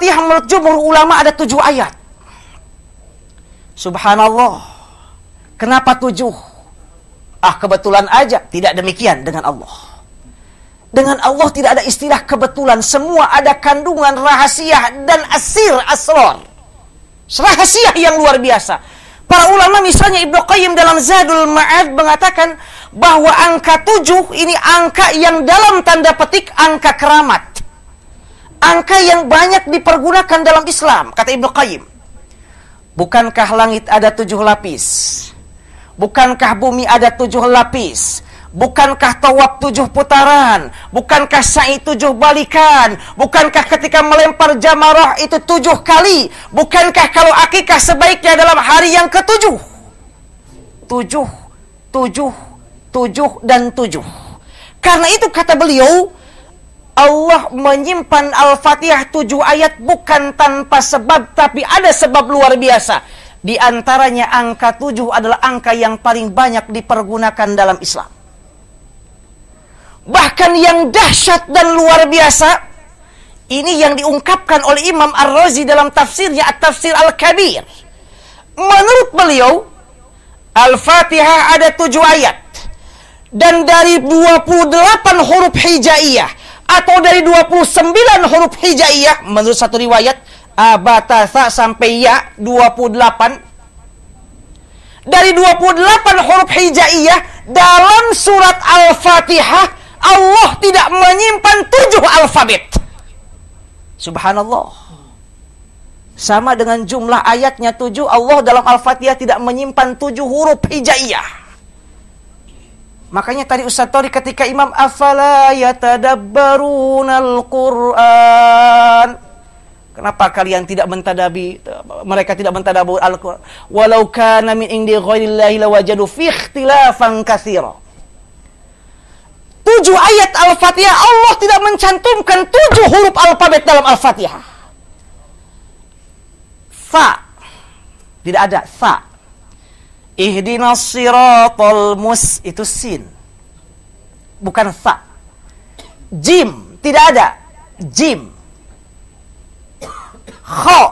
Al-Fatihah menurut jumhur ulama ada tujuh ayat. Subhanallah. Kenapa tujuh? Ah kebetulan aja. Tidak demikian dengan Allah. Dengan Allah tidak ada istilah kebetulan. Semua ada kandungan rahasia dan asir asror. Rahasia yang luar biasa. Para ulama misalnya Ibnu Qayyim dalam Zadul Ma'ad mengatakan bahwa angka tujuh ini angka yang dalam tanda petik angka keramat angka yang banyak dipergunakan dalam Islam, kata Ibnu Qayyim. Bukankah langit ada tujuh lapis? Bukankah bumi ada tujuh lapis? Bukankah tawab tujuh putaran? Bukankah sa'i tujuh balikan? Bukankah ketika melempar jamarah itu tujuh kali? Bukankah kalau akikah sebaiknya dalam hari yang ketujuh? Tujuh, tujuh, tujuh, dan tujuh. Karena itu kata beliau, Allah menyimpan Al-Fatihah tujuh ayat bukan tanpa sebab, tapi ada sebab luar biasa. Di antaranya angka tujuh adalah angka yang paling banyak dipergunakan dalam Islam. Bahkan yang dahsyat dan luar biasa, ini yang diungkapkan oleh Imam Ar-Razi dalam tafsirnya At-Tafsir Al-Kabir. Menurut beliau, Al-Fatihah ada tujuh ayat. Dan dari 28 huruf hijaiyah, atau dari 29 huruf hijaiyah menurut satu riwayat abatasa sampai ya 28 dari 28 huruf hijaiyah dalam surat Al-Fatihah Allah tidak menyimpan tujuh alfabet Subhanallah sama dengan jumlah ayatnya tujuh Allah dalam Al-Fatihah tidak menyimpan tujuh huruf hijaiyah Makanya tadi Ustaz Tori ketika Imam Afala al Qur'an. Kenapa kalian tidak mentadabi mereka tidak mentadabur Al-Qur'an? Walau kana min indi ghairillahi lawajadu fi ikhtilafan Tujuh ayat Al-Fatihah Allah tidak mencantumkan tujuh huruf alfabet dalam Al-Fatihah. Fa tidak ada fa. Ihdinas siratal mus itu sin. Bukan fa. Jim tidak ada. Jim. Kho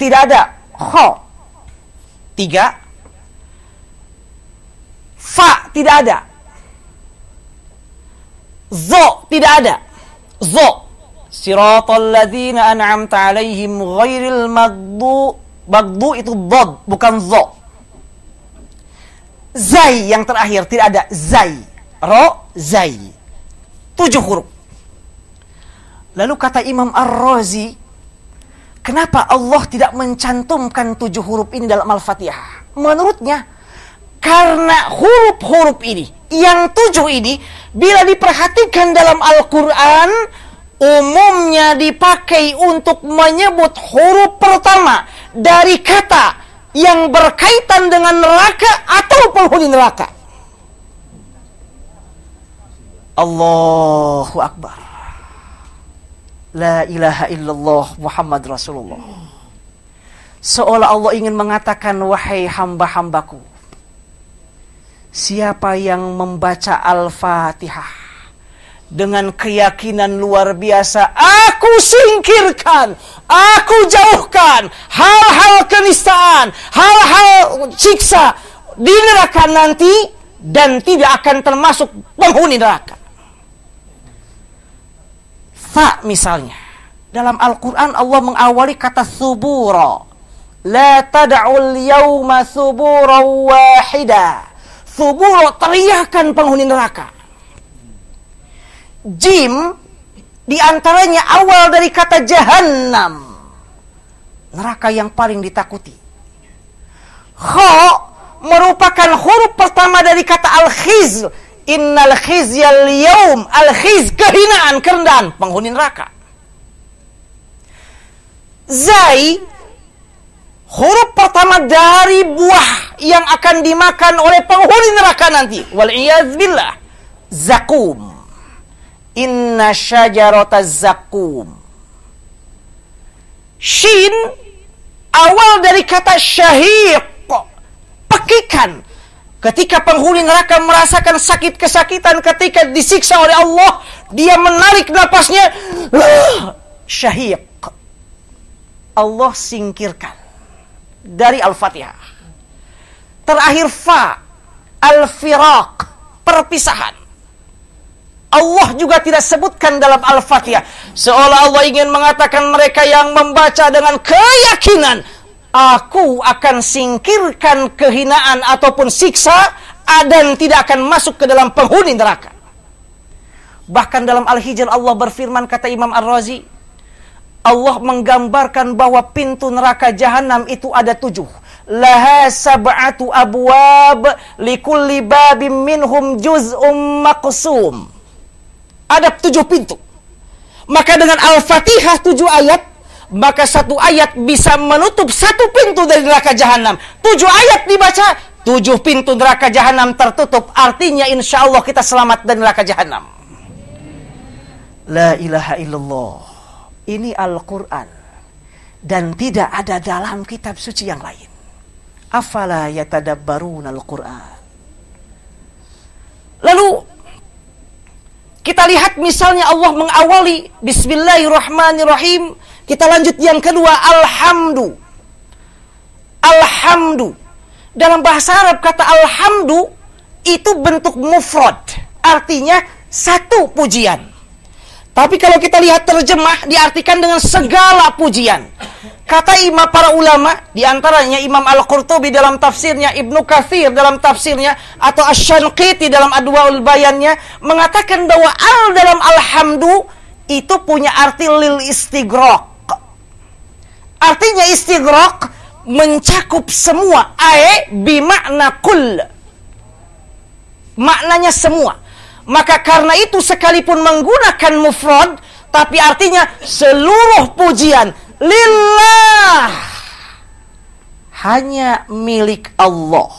tidak ada. Kho. Tiga. Fa tidak ada. Zo tidak ada. Zo. Siratal ladzina an'amta alaihim ghairil magdu. Magdu itu dod bukan zo. Zai yang terakhir tidak ada Zai. Ro Zai. Tujuh huruf. Lalu kata Imam Ar-Razi, kenapa Allah tidak mencantumkan tujuh huruf ini dalam Al-Fatihah? Menurutnya, karena huruf-huruf ini, yang tujuh ini, bila diperhatikan dalam Al-Quran, umumnya dipakai untuk menyebut huruf pertama dari kata yang berkaitan dengan neraka atau penghuni neraka. Allahu Akbar. La ilaha illallah Muhammad Rasulullah. Seolah Allah ingin mengatakan, wahai hamba-hambaku. Siapa yang membaca Al-Fatihah dengan keyakinan luar biasa aku singkirkan aku jauhkan hal-hal kenistaan hal-hal siksa di neraka nanti dan tidak akan termasuk penghuni neraka Sa misalnya dalam Al-Quran Allah mengawali kata suburo la tada'ul yawma suburo wahida suburo teriakan penghuni neraka jim diantaranya awal dari kata jahanam neraka yang paling ditakuti kho merupakan huruf pertama dari kata al khiz innal khizyal yaum al khiz kehinaan kerendahan penghuni neraka zai huruf pertama dari buah yang akan dimakan oleh penghuni neraka nanti wal billah zakum Inna syajarata zakum. Shin awal dari kata syahiq pekikan ketika penghuni neraka merasakan sakit kesakitan ketika disiksa oleh Allah dia menarik napasnya syahiq Allah singkirkan dari Al-Fatihah terakhir fa al-firaq perpisahan Allah juga tidak sebutkan dalam Al-Fatihah. Seolah Allah ingin mengatakan mereka yang membaca dengan keyakinan. Aku akan singkirkan kehinaan ataupun siksa. Adan tidak akan masuk ke dalam penghuni neraka. Bahkan dalam Al-Hijr Allah berfirman kata Imam Ar-Razi. Allah menggambarkan bahwa pintu neraka jahanam itu ada tujuh laha sab'atu abwab likulli babim minhum juz'um maqsum ada tujuh pintu. Maka dengan Al-Fatihah tujuh ayat, maka satu ayat bisa menutup satu pintu dari neraka jahanam. Tujuh ayat dibaca, tujuh pintu neraka jahanam tertutup. Artinya insya Allah kita selamat dari neraka jahanam. La ilaha illallah. Ini Al-Quran. Dan tidak ada dalam kitab suci yang lain. Afala yatadabbaruna Al-Quran. Lalu kita lihat misalnya Allah mengawali Bismillahirrahmanirrahim. Kita lanjut yang kedua Alhamdu. Alhamdu. Dalam bahasa Arab kata Alhamdu itu bentuk mufrad. Artinya satu pujian. Tapi kalau kita lihat terjemah diartikan dengan segala pujian. Kata imam para ulama, diantaranya Imam Al-Qurtubi dalam tafsirnya, Ibnu Kathir dalam tafsirnya, atau Ash-Shanqiti dalam Adwaul Bayannya, mengatakan bahwa al dalam alhamdu itu punya arti lil istigrok. Artinya istigrok mencakup semua. Ae bimakna kul. Maknanya semua. Maka karena itu sekalipun menggunakan mufrad, tapi artinya seluruh pujian, lillah hanya milik Allah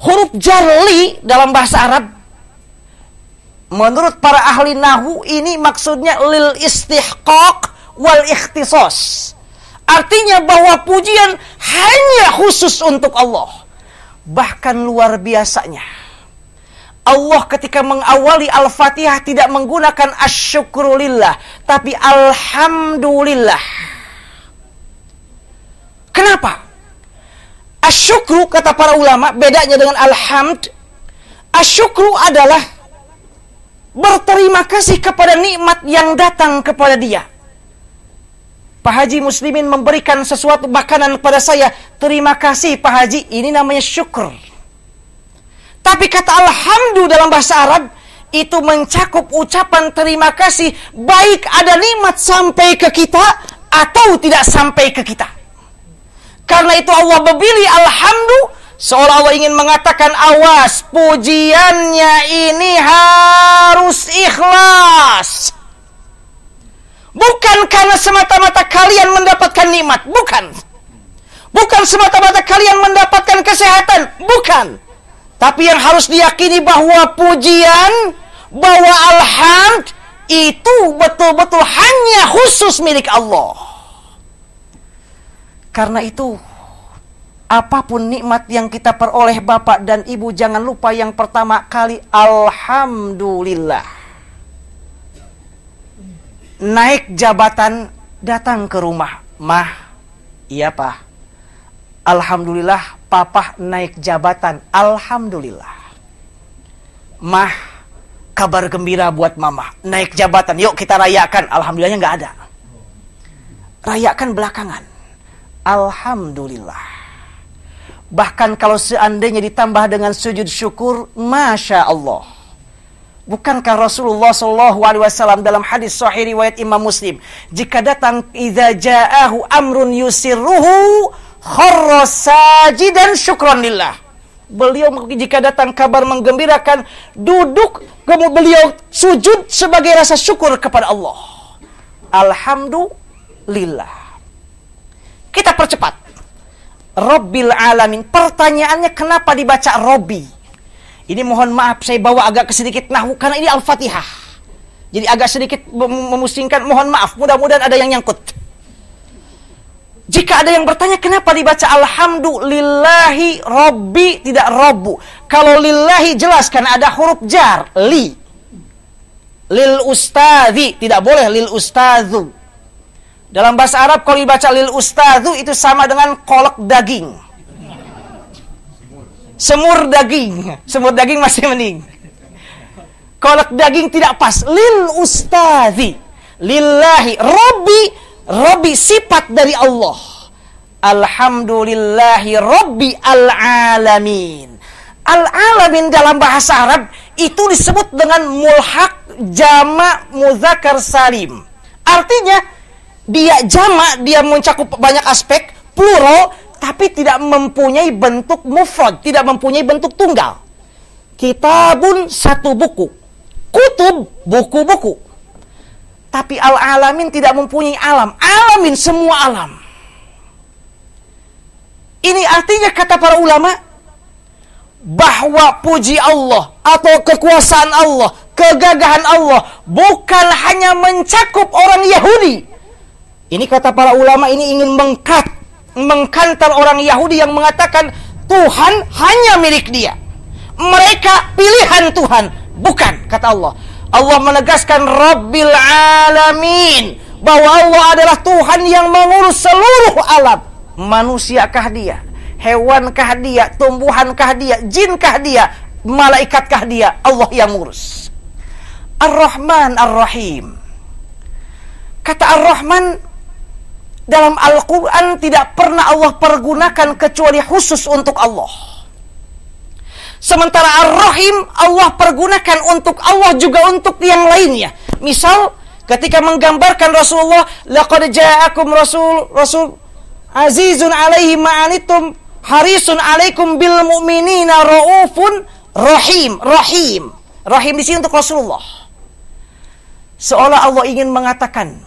huruf jarli dalam bahasa Arab menurut para ahli nahu ini maksudnya lil istihqaq wal ikhtisos artinya bahwa pujian hanya khusus untuk Allah bahkan luar biasanya Allah ketika mengawali Al-Fatihah tidak menggunakan asyukrulillah, tapi alhamdulillah. Kenapa? Asyukru kata para ulama bedanya dengan alhamd. Asyukru adalah berterima kasih kepada nikmat yang datang kepada dia. Pak Haji Muslimin memberikan sesuatu makanan kepada saya. Terima kasih Pak Haji, ini namanya syukur. Tapi kata alhamdu dalam bahasa Arab itu mencakup ucapan terima kasih baik ada nikmat sampai ke kita atau tidak sampai ke kita. Karena itu Allah memilih alhamdu seolah Allah ingin mengatakan awas pujiannya ini harus ikhlas. Bukan karena semata-mata kalian mendapatkan nikmat, bukan. Bukan semata-mata kalian mendapatkan kesehatan, bukan. Tapi yang harus diyakini bahwa pujian, bahwa alhamd itu betul-betul hanya khusus milik Allah. Karena itu, apapun nikmat yang kita peroleh Bapak dan Ibu, jangan lupa yang pertama kali Alhamdulillah. Naik jabatan, datang ke rumah. Mah, iya Pak. Alhamdulillah Papa naik jabatan. Alhamdulillah. Mah, kabar gembira buat mama Naik jabatan, yuk kita rayakan. Alhamdulillahnya nggak ada. Rayakan belakangan. Alhamdulillah. Bahkan kalau seandainya ditambah dengan sujud syukur, Masya Allah. Bukankah Rasulullah Shallallahu Alaihi Wasallam dalam hadis Sahih riwayat Imam Muslim, jika datang idza ja'ahu amrun yusirruhu kharra dan syukranillah. Beliau jika datang kabar menggembirakan, duduk kemudian beliau sujud sebagai rasa syukur kepada Allah. Alhamdulillah. Kita percepat. Robbil alamin. Pertanyaannya kenapa dibaca Robi? Ini mohon maaf saya bawa agak sedikit nahu karena ini Al-Fatihah. Jadi agak sedikit memusingkan. Mohon maaf, mudah-mudahan ada yang nyangkut. Jika ada yang bertanya kenapa dibaca Alhamdulillahi Robbi tidak Robbu. Kalau lillahi jelas karena ada huruf jar. Li. Lil ustadi Tidak boleh lil ustadu. Dalam bahasa Arab kalau dibaca lil ustadu itu sama dengan kolok daging. Semur daging. Semur daging masih mending. kolok daging tidak pas. Lil ustadi, Lillahi. Robbi Robi sifat dari Allah. Alhamdulillahi Robi al-alamin. Al-alamin dalam bahasa Arab itu disebut dengan mulhak jama muzakar salim. Artinya dia jama, dia mencakup banyak aspek, plural, tapi tidak mempunyai bentuk mufrad, tidak mempunyai bentuk tunggal. Kitabun satu buku. Kutub buku-buku tapi al-alamin tidak mempunyai alam. Alamin semua alam. Ini artinya kata para ulama bahwa puji Allah atau kekuasaan Allah, kegagahan Allah bukan hanya mencakup orang Yahudi. Ini kata para ulama ini ingin mengkat, mengkantar orang Yahudi yang mengatakan Tuhan hanya milik dia. Mereka pilihan Tuhan, bukan kata Allah Allah menegaskan Rabbil Alamin bahwa Allah adalah Tuhan yang mengurus seluruh alam. Manusiakah dia? Hewankah dia? Tumbuhankah dia? Jinkah dia? Malaikatkah dia? Allah yang mengurus. Ar-Rahman Ar-Rahim. Kata Ar-Rahman dalam Al-Quran tidak pernah Allah pergunakan kecuali khusus untuk Allah. Sementara Ar-Rahim Allah pergunakan untuk Allah juga untuk yang lainnya. Misal ketika menggambarkan Rasulullah laqad ja'akum rasul rasul azizun alaihi ma'anitum harisun alaikum bil mu'minina raufun rahim rahim rahim di sini untuk Rasulullah seolah Allah ingin mengatakan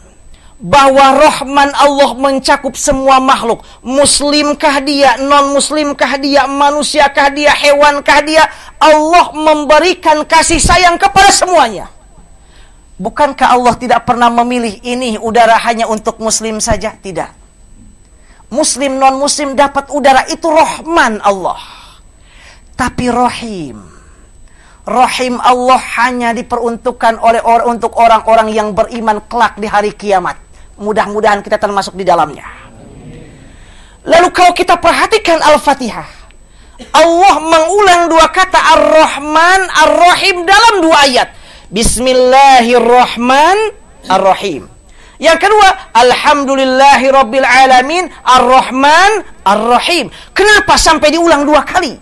bahwa Rohman Allah mencakup semua makhluk. Muslimkah dia, non-muslimkah dia, manusiakah dia, hewankah dia, Allah memberikan kasih sayang kepada semuanya. Bukankah Allah tidak pernah memilih ini udara hanya untuk muslim saja? Tidak. Muslim non-muslim dapat udara itu Rohman Allah. Tapi Rohim, Rohim Allah hanya diperuntukkan oleh orang untuk orang-orang yang beriman kelak di hari kiamat. Mudah-mudahan kita termasuk di dalamnya. Lalu kalau kita perhatikan Al-Fatihah, Allah mengulang dua kata Ar-Rahman, Ar-Rahim dalam dua ayat. Bismillahirrahmanirrahim. Yang kedua, Alhamdulillahi Rabbil Alamin, Ar-Rahman, Ar-Rahim. Kenapa sampai diulang dua kali?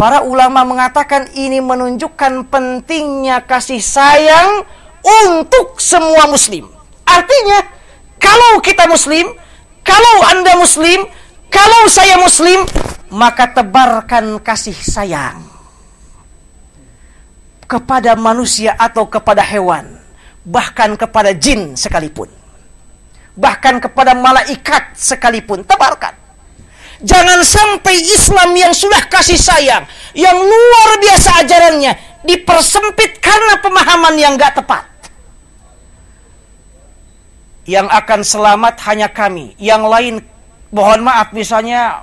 Para ulama mengatakan ini menunjukkan pentingnya kasih sayang untuk semua muslim. Artinya, kita muslim, kalau Anda muslim, kalau saya muslim, maka tebarkan kasih sayang kepada manusia atau kepada hewan, bahkan kepada jin sekalipun. Bahkan kepada malaikat sekalipun, tebarkan. Jangan sampai Islam yang sudah kasih sayang, yang luar biasa ajarannya, dipersempit karena pemahaman yang gak tepat yang akan selamat hanya kami. Yang lain, mohon maaf misalnya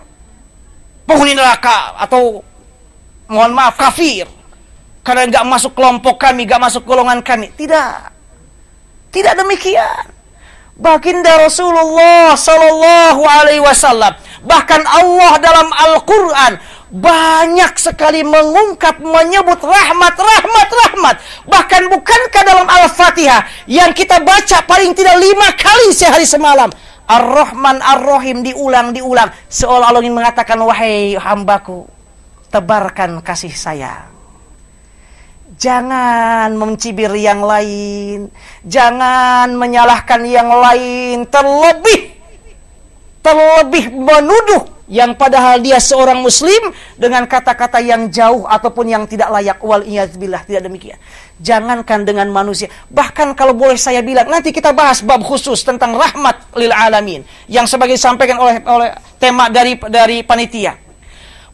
penghuni neraka atau mohon maaf kafir. Karena nggak masuk kelompok kami, nggak masuk golongan kami. Tidak. Tidak demikian. Baginda Rasulullah Sallallahu Alaihi Wasallam Bahkan Allah dalam Al-Quran banyak sekali mengungkap menyebut rahmat, rahmat, rahmat. Bahkan bukankah dalam Al-Fatihah yang kita baca paling tidak lima kali sehari semalam. Ar-Rahman, Ar-Rahim diulang, diulang. Seolah-olah ingin mengatakan, wahai hambaku, tebarkan kasih sayang. Jangan mencibir yang lain, jangan menyalahkan yang lain, terlebih terlebih menuduh yang padahal dia seorang muslim dengan kata-kata yang jauh ataupun yang tidak layak wal billah tidak demikian jangankan dengan manusia bahkan kalau boleh saya bilang nanti kita bahas bab khusus tentang rahmat lil alamin yang sebagai disampaikan oleh oleh tema dari dari panitia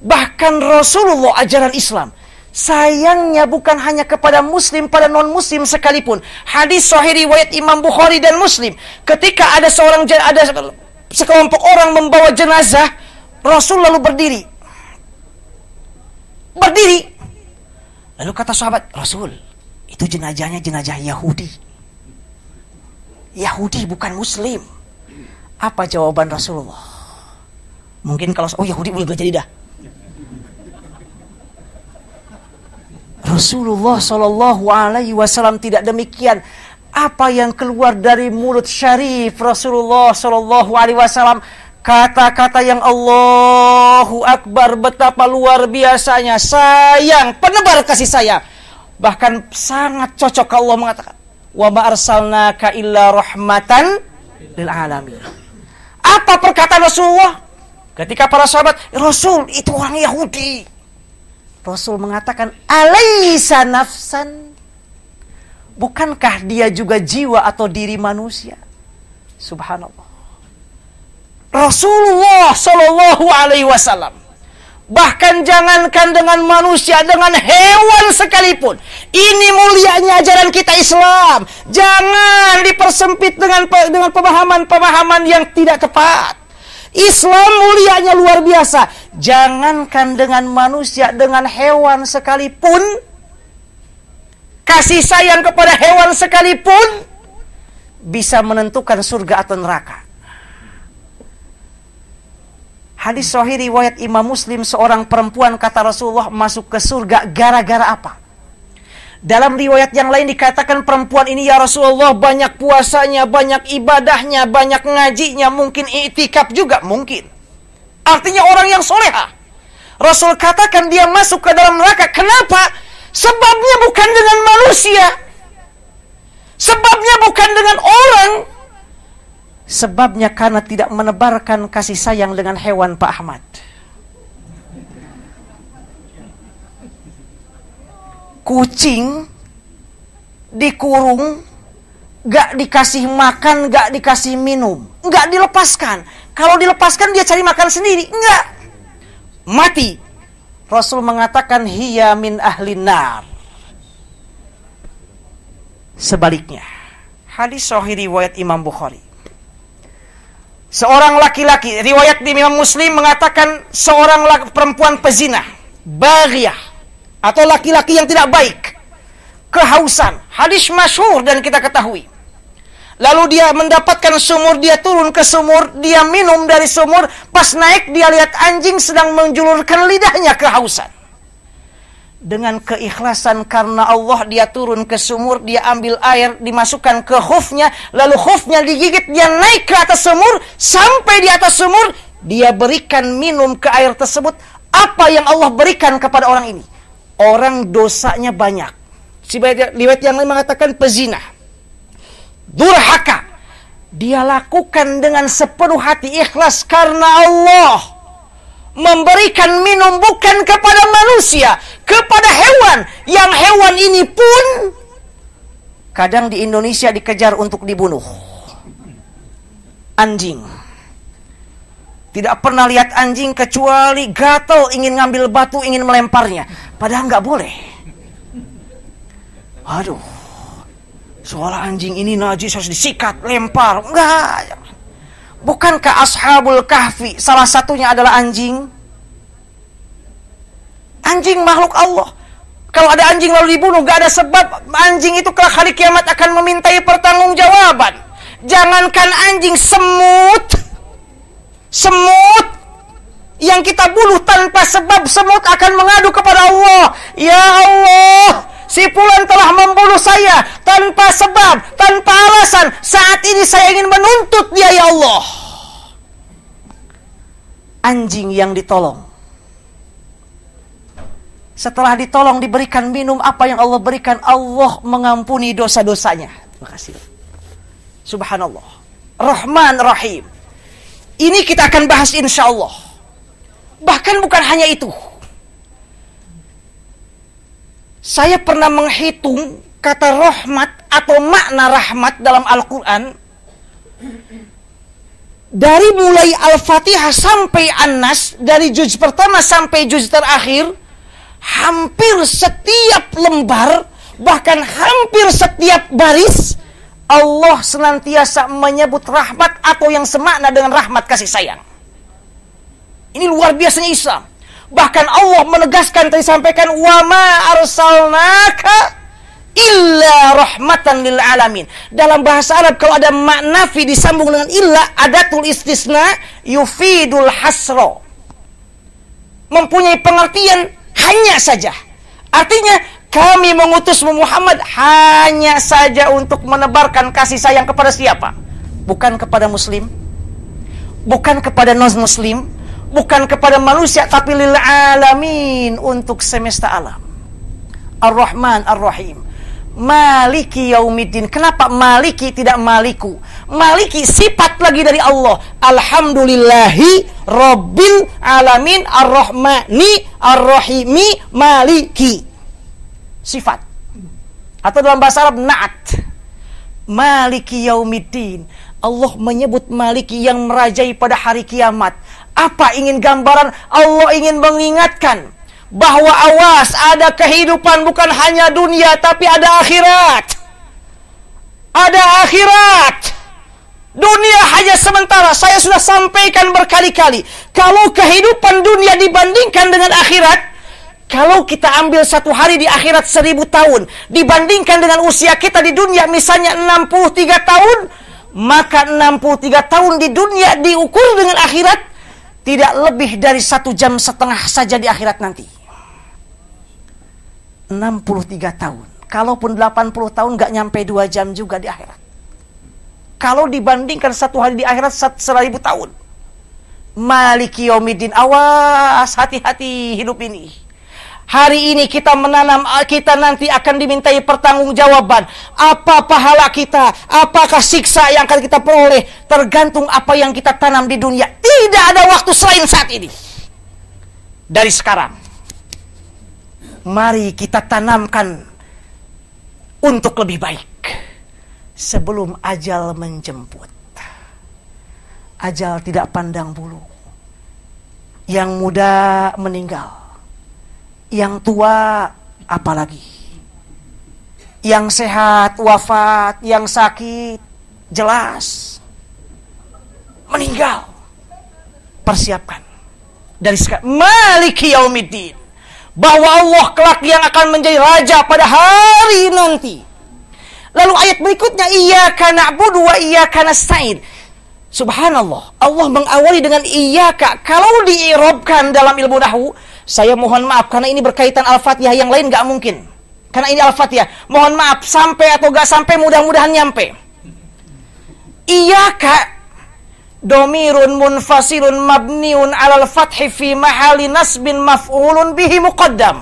bahkan Rasulullah ajaran Islam Sayangnya bukan hanya kepada muslim, pada non-muslim sekalipun. Hadis sahih riwayat Imam Bukhari dan Muslim. Ketika ada seorang ada sekelompok orang membawa jenazah Rasul lalu berdiri berdiri lalu kata sahabat Rasul itu jenazahnya jenazah Yahudi Yahudi bukan Muslim apa jawaban Rasulullah mungkin kalau oh Yahudi boleh jadi dah Rasulullah Shallallahu Alaihi Wasallam tidak demikian apa yang keluar dari mulut syarif Rasulullah Shallallahu Alaihi Wasallam kata-kata yang Allahu Akbar betapa luar biasanya sayang penebar kasih sayang bahkan sangat cocok Allah mengatakan wa ma ka illa rahmatan lil alamin apa perkataan Rasulullah ketika para sahabat Rasul itu orang Yahudi Rasul mengatakan alaisa nafsan Bukankah dia juga jiwa atau diri manusia? Subhanallah. Rasulullah Shallallahu Alaihi Wasallam. Bahkan jangankan dengan manusia, dengan hewan sekalipun. Ini mulianya ajaran kita Islam. Jangan dipersempit dengan dengan pemahaman-pemahaman yang tidak tepat. Islam mulianya luar biasa. Jangankan dengan manusia, dengan hewan sekalipun kasih sayang kepada hewan sekalipun bisa menentukan surga atau neraka. Hadis sahih riwayat Imam Muslim seorang perempuan kata Rasulullah masuk ke surga gara-gara apa? Dalam riwayat yang lain dikatakan perempuan ini ya Rasulullah banyak puasanya, banyak ibadahnya, banyak ngajinya, mungkin itikaf juga mungkin. Artinya orang yang soleha. Rasul katakan dia masuk ke dalam neraka. Kenapa? Sebabnya bukan dengan manusia. Sebabnya bukan dengan orang. Sebabnya karena tidak menebarkan kasih sayang dengan hewan Pak Ahmad. Kucing dikurung, gak dikasih makan, gak dikasih minum, gak dilepaskan. Kalau dilepaskan dia cari makan sendiri, enggak. Mati, Rasul mengatakan hiya min ahli nar. Sebaliknya, hadis sahih riwayat Imam Bukhari. Seorang laki-laki, riwayat di Imam Muslim mengatakan seorang laki, perempuan pezina, baghiyah atau laki-laki yang tidak baik, kehausan. Hadis masyhur dan kita ketahui. Lalu dia mendapatkan sumur, dia turun ke sumur, dia minum dari sumur, pas naik dia lihat anjing sedang menjulurkan lidahnya kehausan. Dengan keikhlasan karena Allah dia turun ke sumur, dia ambil air, dimasukkan ke hufnya, lalu hufnya digigit, dia naik ke atas sumur, sampai di atas sumur, dia berikan minum ke air tersebut. Apa yang Allah berikan kepada orang ini? Orang dosanya banyak. Si liwet yang lain mengatakan pezinah durhaka dia lakukan dengan sepenuh hati ikhlas karena Allah memberikan minum bukan kepada manusia kepada hewan yang hewan ini pun kadang di Indonesia dikejar untuk dibunuh anjing tidak pernah lihat anjing kecuali gatel ingin ngambil batu ingin melemparnya padahal nggak boleh aduh Soal anjing ini najis harus disikat, lempar. Enggak. Bukankah ashabul kahfi salah satunya adalah anjing? Anjing makhluk Allah. Kalau ada anjing lalu dibunuh, gak ada sebab anjing itu kelak hari kiamat akan memintai pertanggungjawaban. Jangankan anjing semut, semut yang kita bunuh tanpa sebab semut akan mengadu kepada Allah. Ya Allah, si Pulan telah membunuh saya, tanpa sebab, tanpa alasan. Saat ini saya ingin menuntut dia ya Allah. Anjing yang ditolong. Setelah ditolong diberikan minum apa yang Allah berikan, Allah mengampuni dosa-dosanya. Terima kasih. Subhanallah. Rahman Rahim. Ini kita akan bahas insya Allah. Bahkan bukan hanya itu. Saya pernah menghitung kata rahmat atau makna rahmat dalam Al-Quran dari mulai Al-Fatihah sampai An-Nas dari juz pertama sampai juz terakhir hampir setiap lembar bahkan hampir setiap baris Allah senantiasa menyebut rahmat atau yang semakna dengan rahmat kasih sayang ini luar biasanya Islam bahkan Allah menegaskan tadi sampaikan wama arsalnaka illa rahmatan lil alamin. Dalam bahasa Arab kalau ada fi disambung dengan illa tul istisna yufidul hasro. Mempunyai pengertian hanya saja. Artinya kami mengutus Muhammad hanya saja untuk menebarkan kasih sayang kepada siapa? Bukan kepada muslim, bukan kepada non-muslim, bukan kepada manusia tapi lil alamin untuk semesta alam. Ar-Rahman Ar-Rahim Maliki yaumidin Kenapa maliki tidak maliku? Maliki sifat lagi dari Allah. Alhamdulillahi rabbil alamin Arrohmani Arrohimi maliki. Sifat. Atau dalam bahasa Arab naat. Maliki yaumidin Allah menyebut maliki yang merajai pada hari kiamat. Apa ingin gambaran? Allah ingin mengingatkan bahwa awas ada kehidupan bukan hanya dunia tapi ada akhirat. Ada akhirat. Dunia hanya sementara. Saya sudah sampaikan berkali-kali. Kalau kehidupan dunia dibandingkan dengan akhirat, kalau kita ambil satu hari di akhirat seribu tahun, dibandingkan dengan usia kita di dunia misalnya 63 tahun, maka 63 tahun di dunia diukur dengan akhirat tidak lebih dari satu jam setengah saja di akhirat nanti. 63 tahun. Kalaupun 80 tahun gak nyampe 2 jam juga di akhirat. Kalau dibandingkan satu hari di akhirat seribu tahun. Maliki yomidin awas hati-hati hidup ini. Hari ini kita menanam, kita nanti akan dimintai pertanggungjawaban. Apa pahala kita? Apakah siksa yang akan kita peroleh? Tergantung apa yang kita tanam di dunia. Tidak ada waktu selain saat ini. Dari sekarang mari kita tanamkan untuk lebih baik sebelum ajal menjemput. Ajal tidak pandang bulu. Yang muda meninggal. Yang tua apalagi. Yang sehat wafat, yang sakit jelas meninggal. Persiapkan dari sekarang. Maliki yaumiddin bahwa Allah kelak yang akan menjadi raja pada hari nanti. Lalu ayat berikutnya iya karena Dua iya karena sa'id. Subhanallah, Allah mengawali dengan iya kak. Kalau diirobkan dalam ilmu nahu, saya mohon maaf karena ini berkaitan Al-Fatihah yang lain nggak mungkin. Karena ini Al-Fatihah. Mohon maaf sampai atau nggak sampai mudah-mudahan nyampe. Iya kak domirun munfasilun mabniun alal fathi fi mahali nasbin maf'ulun bihi muqaddam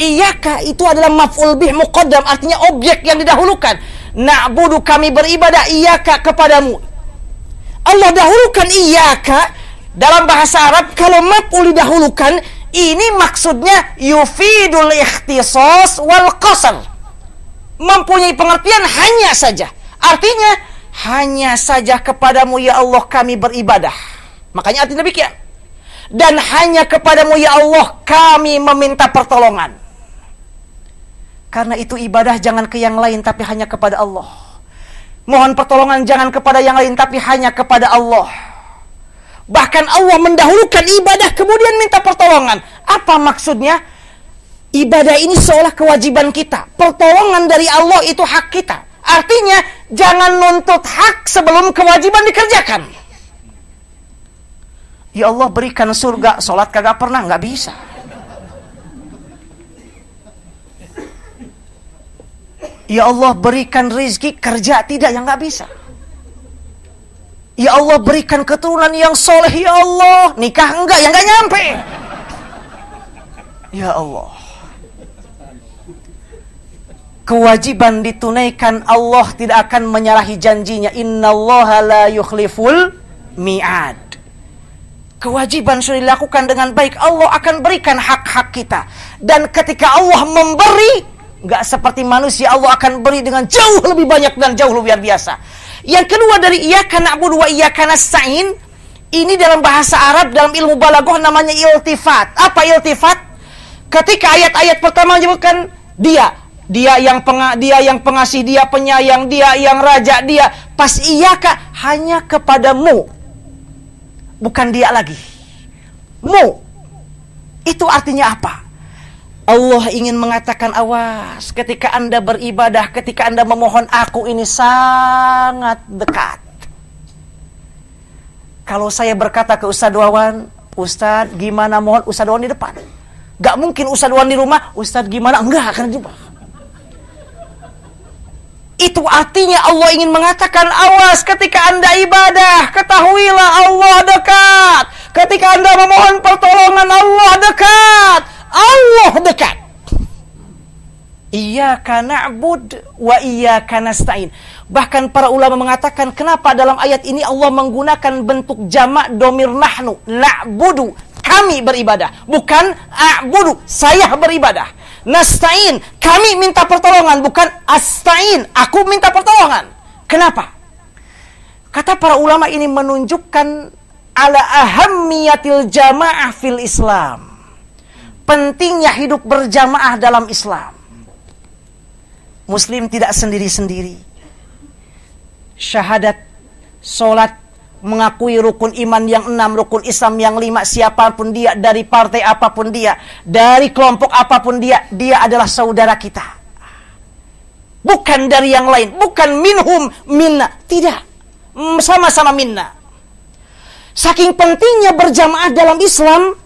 Iyaka itu adalah maf'ul bih muqaddam artinya objek yang didahulukan na'budu kami beribadah iyaka kepadamu Allah dahulukan iyaka dalam bahasa Arab kalau maf'ul didahulukan ini maksudnya yufidul ikhtisos wal qasar mempunyai pengertian hanya saja artinya hanya saja kepadamu ya Allah kami beribadah. Makanya artinya demikian. Dan hanya kepadamu ya Allah kami meminta pertolongan. Karena itu ibadah jangan ke yang lain tapi hanya kepada Allah. Mohon pertolongan jangan kepada yang lain tapi hanya kepada Allah. Bahkan Allah mendahulukan ibadah kemudian minta pertolongan. Apa maksudnya? Ibadah ini seolah kewajiban kita. Pertolongan dari Allah itu hak kita. Artinya jangan nuntut hak sebelum kewajiban dikerjakan. Ya Allah berikan surga, sholat kagak pernah, nggak bisa. Ya Allah berikan rizki, kerja tidak, yang nggak bisa. Ya Allah berikan keturunan yang soleh, ya Allah nikah enggak, yang nggak nyampe. Ya Allah kewajiban ditunaikan Allah tidak akan menyalahi janjinya innallaha la yukhliful mi'ad kewajiban sudah dilakukan dengan baik Allah akan berikan hak-hak kita dan ketika Allah memberi nggak seperti manusia Allah akan beri dengan jauh lebih banyak dan jauh lebih biasa yang kedua dari karena abu dua karena sa'in ini dalam bahasa Arab dalam ilmu balagoh namanya iltifat apa iltifat ketika ayat-ayat pertama menyebutkan dia dia yang penga, dia yang pengasih, dia penyayang, dia yang raja, dia pas iya kak hanya kepadamu. Bukan dia lagi. Mu. Itu artinya apa? Allah ingin mengatakan awas ketika Anda beribadah, ketika Anda memohon aku ini sangat dekat. Kalau saya berkata ke Ustaz Wawan, Ustaz gimana mohon Ustaz Wawan di depan. Gak mungkin Ustaz Wawan di rumah, Ustaz gimana? Enggak akan jumpa. Itu artinya Allah ingin mengatakan awas ketika Anda ibadah, ketahuilah Allah dekat. Ketika Anda memohon pertolongan Allah dekat. Allah dekat. Iyaka na'bud wa karena nasta'in. Bahkan para ulama mengatakan kenapa dalam ayat ini Allah menggunakan bentuk jamak domir nahnu. Na'budu, kami beribadah. Bukan a'budu, saya beribadah. Nasta'in, kami minta pertolongan, bukan asta'in, aku minta pertolongan. Kenapa? Kata para ulama ini menunjukkan ala ahammiyatil jamaah fil Islam. Pentingnya hidup berjamaah dalam Islam. Muslim tidak sendiri-sendiri. Syahadat, solat, mengakui rukun iman yang enam, rukun Islam yang lima, siapapun dia, dari partai apapun dia, dari kelompok apapun dia, dia adalah saudara kita. Bukan dari yang lain, bukan minhum minna, tidak. Mm, sama-sama minna. Saking pentingnya berjamaah dalam Islam,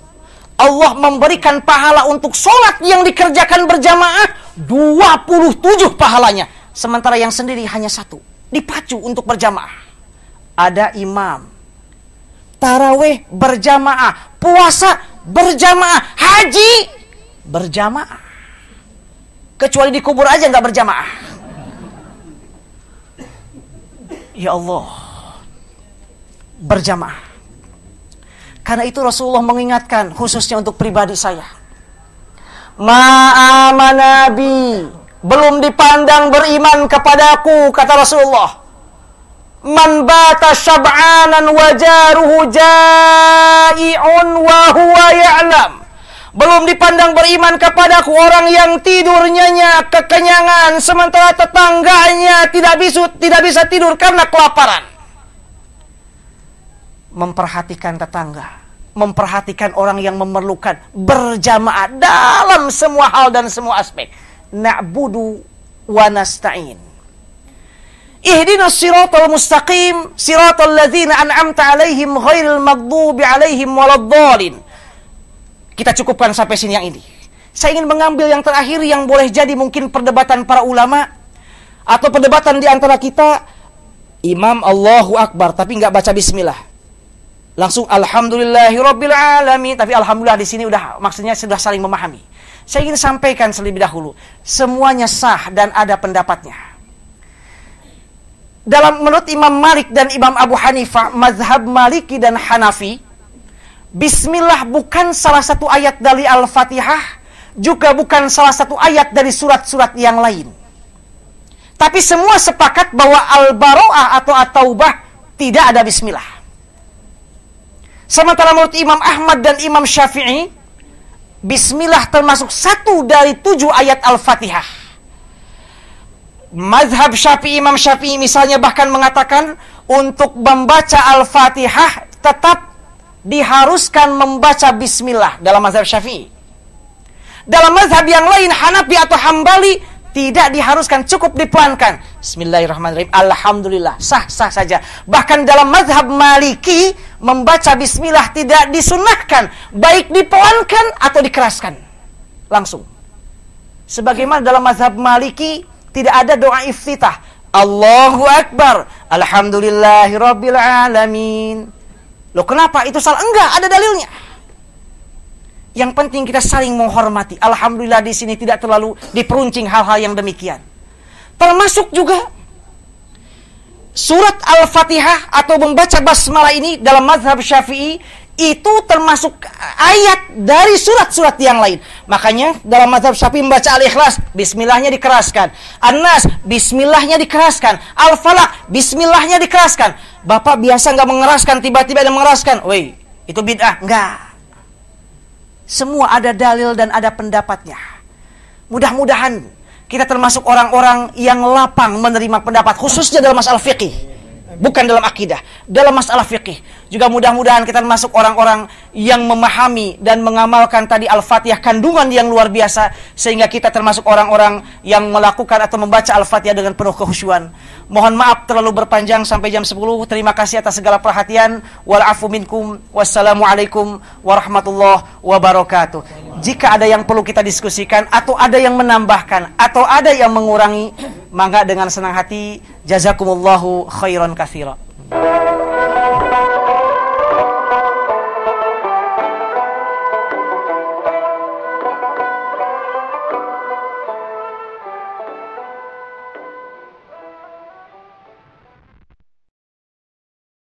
Allah memberikan pahala untuk sholat yang dikerjakan berjamaah 27 pahalanya. Sementara yang sendiri hanya satu. Dipacu untuk berjamaah ada imam. Taraweh berjamaah, puasa berjamaah, haji berjamaah. Kecuali dikubur aja nggak berjamaah. Ya Allah, berjamaah. Karena itu Rasulullah mengingatkan khususnya untuk pribadi saya. Ma'amanabi belum dipandang beriman kepadaku kata Rasulullah Man bata syab'anan wajaruhu jai'un wa huwa ya'lam. Belum dipandang beriman kepadaku orang yang tidurnya nyenyak kekenyangan sementara tetangganya tidak bisa tidak bisa tidur karena kelaparan. Memperhatikan tetangga, memperhatikan orang yang memerlukan berjamaah dalam semua hal dan semua aspek. Na'budu wa nasta'in. Ihdinas siratal mustaqim siratal ladzina an'amta alaihim ghairil maghdubi alaihim waladdallin. Kita cukupkan sampai sini yang ini. Saya ingin mengambil yang terakhir yang boleh jadi mungkin perdebatan para ulama atau perdebatan di antara kita imam Allahu Akbar tapi nggak baca bismillah. Langsung alhamdulillahirabbil alamin tapi alhamdulillah di sini udah maksudnya sudah saling memahami. Saya ingin sampaikan selebih dahulu, semuanya sah dan ada pendapatnya dalam menurut Imam Malik dan Imam Abu Hanifah, mazhab Maliki dan Hanafi, Bismillah bukan salah satu ayat dari Al-Fatihah, juga bukan salah satu ayat dari surat-surat yang lain. Tapi semua sepakat bahwa Al-Baro'ah atau At-Taubah tidak ada Bismillah. Sementara menurut Imam Ahmad dan Imam Syafi'i, Bismillah termasuk satu dari tujuh ayat Al-Fatihah. Mazhab Syafi'i, Imam Syafi'i misalnya bahkan mengatakan untuk membaca Al-Fatihah tetap diharuskan membaca bismillah dalam mazhab Syafi'i. Dalam mazhab yang lain Hanafi atau Hambali tidak diharuskan, cukup dipelankan. Bismillahirrahmanirrahim. Alhamdulillah, sah-sah saja. Bahkan dalam mazhab Maliki membaca bismillah tidak disunahkan, baik dipelankan atau dikeraskan. Langsung. Sebagaimana dalam mazhab Maliki tidak ada doa iftitah. Allahu Akbar. Alhamdulillahirrabbilalamin. Lo Loh kenapa itu salah? Enggak, ada dalilnya. Yang penting kita saling menghormati. Alhamdulillah di sini tidak terlalu diperuncing hal-hal yang demikian. Termasuk juga surat Al-Fatihah atau membaca basmalah ini dalam mazhab Syafi'i itu termasuk ayat dari surat-surat yang lain. Makanya dalam mazhab sapi membaca Al-Ikhlas, bismillahnya dikeraskan. anas bismillahnya dikeraskan. Al-Falaq, bismillahnya dikeraskan. Bapak biasa nggak mengeraskan, tiba-tiba ada mengeraskan. Woi, itu bid'ah. nggak Semua ada dalil dan ada pendapatnya. Mudah-mudahan kita termasuk orang-orang yang lapang menerima pendapat khususnya dalam masalah fikih, bukan dalam akidah, dalam masalah fikih juga mudah-mudahan kita masuk orang-orang yang memahami dan mengamalkan tadi Al-Fatihah kandungan yang luar biasa sehingga kita termasuk orang-orang yang melakukan atau membaca Al-Fatihah dengan penuh kehusuan. Mohon maaf terlalu berpanjang sampai jam 10. Terima kasih atas segala perhatian. Wal afu minkum. Wassalamualaikum warahmatullahi wabarakatuh. Jika ada yang perlu kita diskusikan atau ada yang menambahkan atau ada yang mengurangi, maka dengan senang hati jazakumullahu khairan you